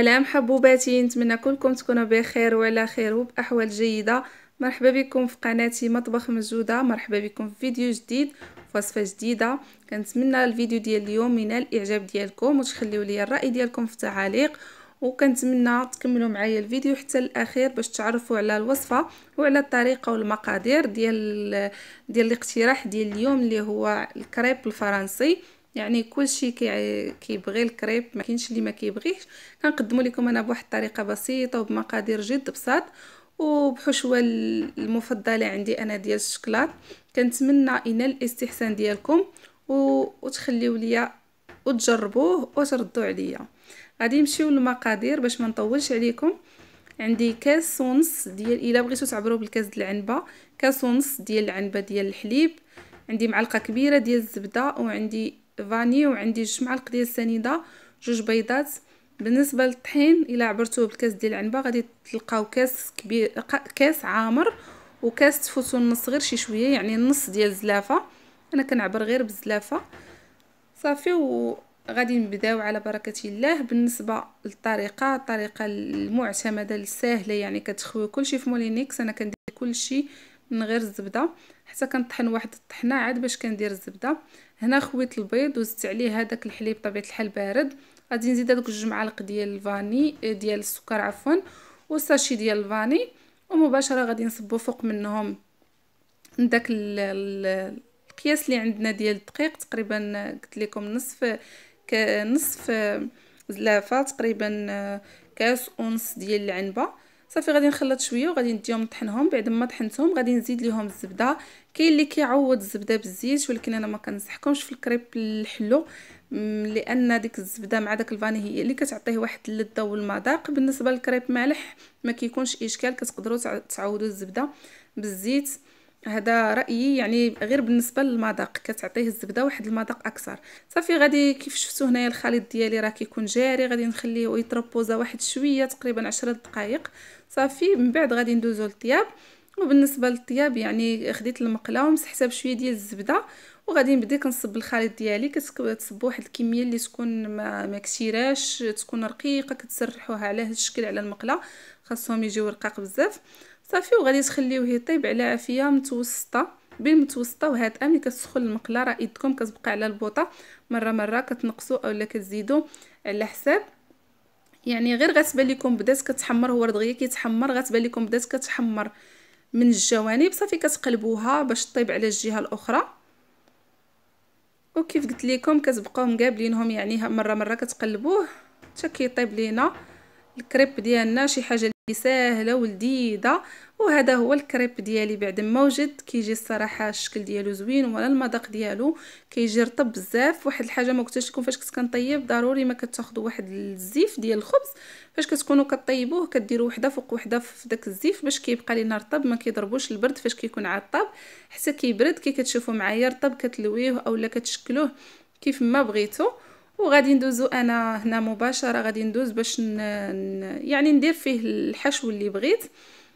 سلام حبوباتي نتمنى كلكم تكونوا بخير وعلى خير وباحوال جيده مرحبا بكم في قناتي مطبخ مجوده مرحبا بكم في فيديو جديد وصفه جديده كنتمنى الفيديو ديال اليوم ينال الاعجاب ديالكم وتخليو لي الراي ديالكم في التعاليق وكنتمنى تكملوا معايا الفيديو حتى الاخير باش تعرفوا على الوصفه وعلى الطريقه والمقادير ديال ديال الاقتراح ديال اليوم اللي هو الكريب الفرنسي يعني كلشي كيبغي الكريب ما كاينش اللي ما كيبغيش كنقدموا لكم انا بواحد الطريقه بسيطه وبمقادير جد بساط وبحشوه المفضله عندي انا ديال الشكلاط كنتمنى ينال الاستحسان ديالكم وتخليو ليا وتجربوه وتردوا عليا غادي نمشيو للمقادير باش ما نطولش عليكم عندي كاس ونص ديال الا بغيتو تعبروا بالكاس ديال العنبه كاس ونص ديال العنبه ديال الحليب عندي معلقه كبيره ديال الزبده وعندي فاني وعندي جوج معالق ديال السنيده جوج بيضات بالنسبه للطحين الا عبرتوه بالكاس ديال العنبه غادي تلقاو كاس كبير كاس عامر وكاس تفوتو النص غير شي شويه يعني النص ديال الزلافه انا كنعبر غير بالزلافه صافي وغادي نبداو على بركه الله بالنسبه للطريقه الطريقه المعتمده السهله يعني كتخوي كلشي في مولينيكس انا كندير كلشي من غير الزبده حتى كنطحن واحد الطحنه عاد باش كندير الزبده هنا خويت البيض وزدت عليه هذاك الحليب بطبيعه الحال بارد غادي نزيد هذوك جوج معالق ديال الفاني آه، ديال السكر عفوا وساشي ديال الفاني ومباشره غادي نصبو فوق منهم داك القياس اللي عندنا ديال الدقيق تقريبا آه، قلت لكم نصف نصف آه، زلافه تقريبا كاس ونص ديال العنبه صافي غادي نخلط شويه وغادي نديهم نطحنهم بعد ما طحنتهم غادي نزيد ليهم الزبده كاين اللي كيعوض الزبده بالزيت ولكن انا ما كنصحكمش في الكريب الحلو لان ديك الزبده مع داك الفاني هي اللي كتعطيه واحد اللذه والمذاق بالنسبه للكريب مالح ما كيكونش اشكال كتقدروا تعوضوا الزبده بالزيت هذا رايي يعني غير بالنسبه للمذاق كتعطيه الزبده واحد المذاق اكثر صافي غادي كيف شفتوا هنايا الخليط ديالي راه كيكون جاري غادي نخليه يتربوزا واحد شويه تقريبا عشرة دقائق صافي من بعد غادي ندوزو للطياب وبالنسبه للطياب يعني خديت المقله ومسحتها بشويه ديال الزبده وغادي نبدا كنصب الخليط ديالي كتصب واحد الكميه اللي تكون ما, ماكثيراش تكون رقيقه كتسرحوها على هذا الشكل على المقله خاصهم يجيو رقاق بزاف صافي وغادي تخليوه يطيب على عافيه متوسطه بين متوسطه وهادئه ملي كتسخن المقله راه يدكم كتبقى على البوطه مره مره كتنقصوا اولا كتزيدوا على حساب يعني غير غتبان لكم بدات كتحمر هو دغيا كيتحمر غتبان لكم بدات كتحمر من الجوانب صافي كتقلبوها باش طيب على الجهه الاخرى وكيف قلت لكم كتبقاو مقابلينهم يعني مره مره كتقلبوه حتى كيطيب لينا الكريب ديالنا شي حاجه ساهله ولذيذه وهذا هو الكريب ديالي بعد ما وجد كيجي الصراحه الشكل ديالو زوين ولا المذاق ديالو كيجي رطب بزاف واحد الحاجه ما قلتش لكم فاش كنت كنطيب ضروري ما كتاخذوا واحد الزيف ديال الخبز فاش كتكونوا كطيبوه كديروا وحده فوق وحده في داك الزيف باش كيبقى لينا رطب ما كيضربوش البرد فاش كيكون عطاب حتى كيبرد كي كتشوفوا معايا رطب كتلويه اولا كتشكلوه كيف ما بغيتو وغادي ندوزو انا هنا مباشره غادي ندوز باش ن... يعني ندير فيه الحشو اللي بغيت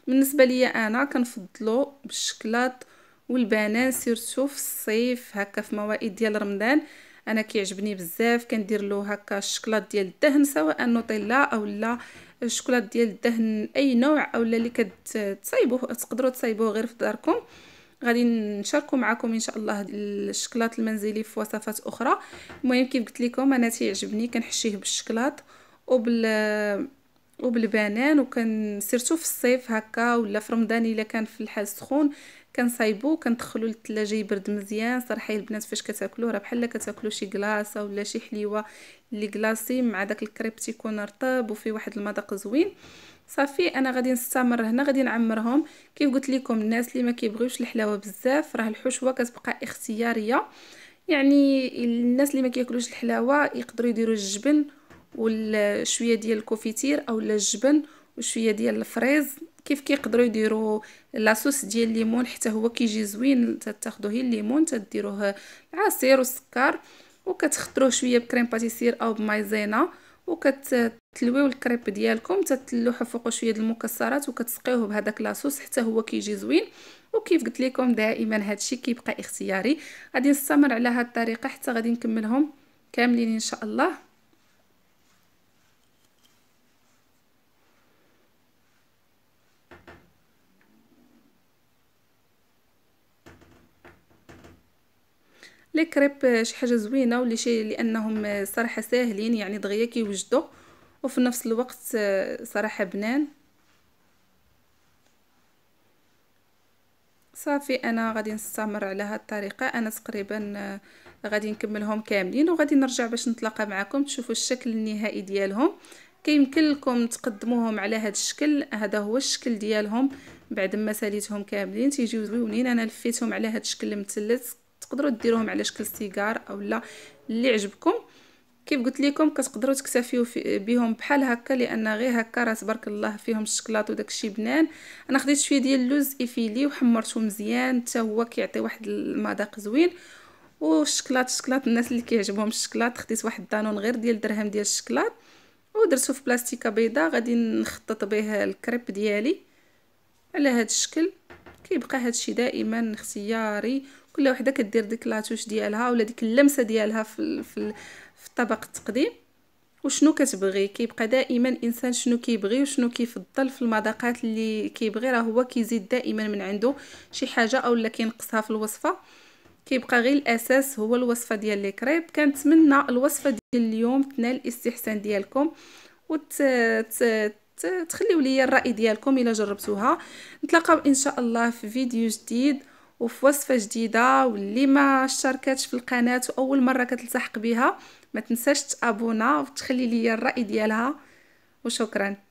بالنسبه ليا انا كنفضلو بالشكلاط والبنان سيرتو في الصيف هكا في موائد ديال رمضان انا كيعجبني بزاف كندير له هكا الشكلاط ديال الدهن سواء نوتيلا او لا الشكلاط ديال الدهن اي نوع او لا اللي كتصايبوه تقدروا تصايبوه غير في داركم غادي نشاركوا معكم ان شاء الله الشكلاط المنزلي في وصفات اخرى المهم كيف قلت لكم انا تيعجبني كنحشيه بالشكلاط وبال وبالبنان وكان سيرتو في الصيف هكا ولا في رمضان الا كان في الحال سخون كنصايبو كندخلو للثلاجه يبرد مزيان صراحه البنات فاش كتاكلوه راه بحال كتاكلو شي كلاصه ولا شي حليوه اللي كلاصي مع داك الكريب تيكون رطب وفي واحد المذاق زوين صافي انا غادي نستمر هنا غادي نعمرهم كيف قلت لكم الناس اللي ما كيبغيوش الحلاوه بزاف راه الحشوه كتبقى اختياريه يعني الناس اللي ما كياكلوش الحلاوه يقدروا يديروا الجبن والشويه ديال الكوفيتير اولا الجبن وشويه ديال الفريز كيف كيقدروا يديروا لاصوص ديال الليمون حتى هو كيجي زوين تاخذوا هي الليمون تديروه العصير والسكر وكتخطروه شويه بكريم باتيسير او بمايزينا وكت تلويو الكريب ديالكم تتلوحو فوق شويه المكسرات وكتسقيوه بهذاك لاصوص حتى هو كيجي زوين وكيف قلت لكم دائما الشيء كيبقى اختياري غادي نستمر على هذه الطريقه حتى غادي نكملهم كاملين ان شاء الله لي كريب شي حاجه زوينه ولا شي لانهم صراحه ساهلين يعني دغيا كيوجدوا وفي نفس الوقت صراحة بنان صافي انا غادي نستمر على هذه الطريقه انا تقريبا غادي نكملهم كاملين وغادي نرجع باش نتلاقى معكم تشوفوا الشكل النهائي ديالهم كيمكن لكم تقدموهم على هذا الشكل هذا هو الشكل ديالهم بعد ما ساليتهم كاملين تيجيو زوينين انا لفيتهم على هذا الشكل المثلث تقدروا ديروهم على شكل سيجار اولا اللي عجبكم كيف قلت لكم كتقدروا تكتفيو بهم بحال هكا لان غير هكا راه تبارك الله فيهم الشكلاط وداك الشيء بنان انا خديت شويه ديال اللوز افيلي وحمرته مزيان حتى هو كيعطي واحد المذاق زوين والشكلاط الشكلاط الناس اللي كيعجبهم الشكلاط خديت واحد الدانون غير ديال درهم ديال الشكلاط ودرتو في بلاستيكه بيضاء غادي نخطط به الكريب ديالي على هذا الشكل كيبقى هذا الشيء دائما اختياري كل وحده كدير ديك لاتوش ديالها ولا ديك اللمسه ديالها في في, في طبق التقديم وشنو كتبغي كيبقى دائما الانسان شنو كيبغي وشنو كيفضل في المذاقات اللي كيبغي راه هو كيزيد دائما من عنده شي حاجه اولا كينقصها في الوصفه كيبقى غير الاساس هو الوصفه ديال لي كريب كنتمنى الوصفه ديال اليوم تنال الاستحسان ديالكم وت تخليو لي الراي ديالكم الا جربتوها نتلاقاو ان شاء الله في فيديو جديد وفي وصفه جديده واللي ما اشتركتش في القناه واول مره كتلتحق بها ما تنساش تابونا وتخلي لي الراي ديالها وشكرا